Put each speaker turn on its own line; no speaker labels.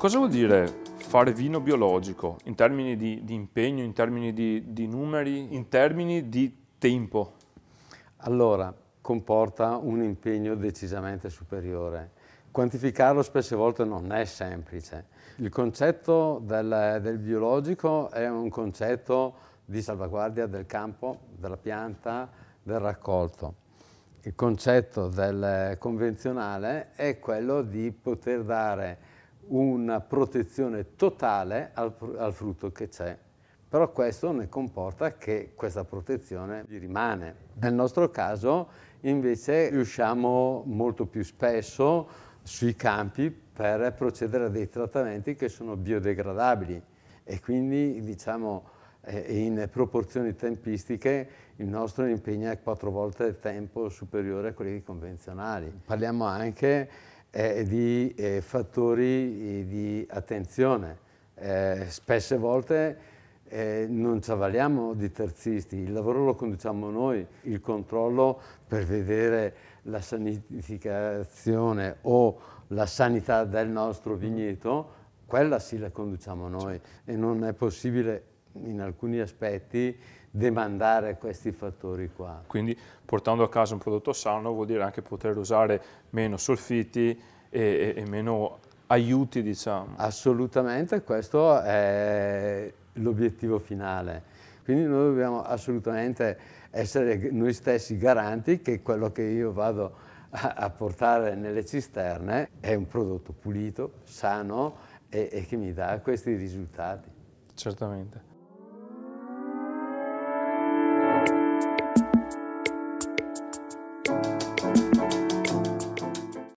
Cosa vuol dire fare vino biologico in termini di, di impegno, in termini di, di, numeri, in termini di tempo? Allora,
comporta un impegno decisamente superiore. Quantificarlo spesse volte non è semplice. Il concetto del, del biologico è un concetto di salvaguardia del campo, della pianta, del raccolto il concetto del convenzionale è quello di poter dare una protezione totale al, al frutto che c'è. Però questo ne comporta che questa protezione gli rimane. Nel nostro caso invece riusciamo molto più spesso sui campi per procedere a dei trattamenti che sono biodegradabili e quindi diciamo eh, in proporzioni tempistiche il nostro impegno è quattro volte il tempo superiore a quelli convenzionali. Parliamo anche eh, di eh, fattori eh, di attenzione. Eh, spesse volte eh, non ci avvaliamo di terzisti, il lavoro lo conduciamo noi, il controllo per vedere la sanificazione o la sanità del nostro vigneto, quella sì la conduciamo noi e non è possibile in alcuni
aspetti demandare questi fattori qua. Quindi portando a casa un prodotto sano vuol dire anche poter usare meno solfiti e, e, e meno aiuti diciamo. Assolutamente, questo è l'obiettivo finale.
Quindi noi dobbiamo assolutamente essere noi stessi garanti che quello che io vado a, a portare nelle cisterne è un prodotto pulito, sano e, e che mi dà questi risultati. Certamente.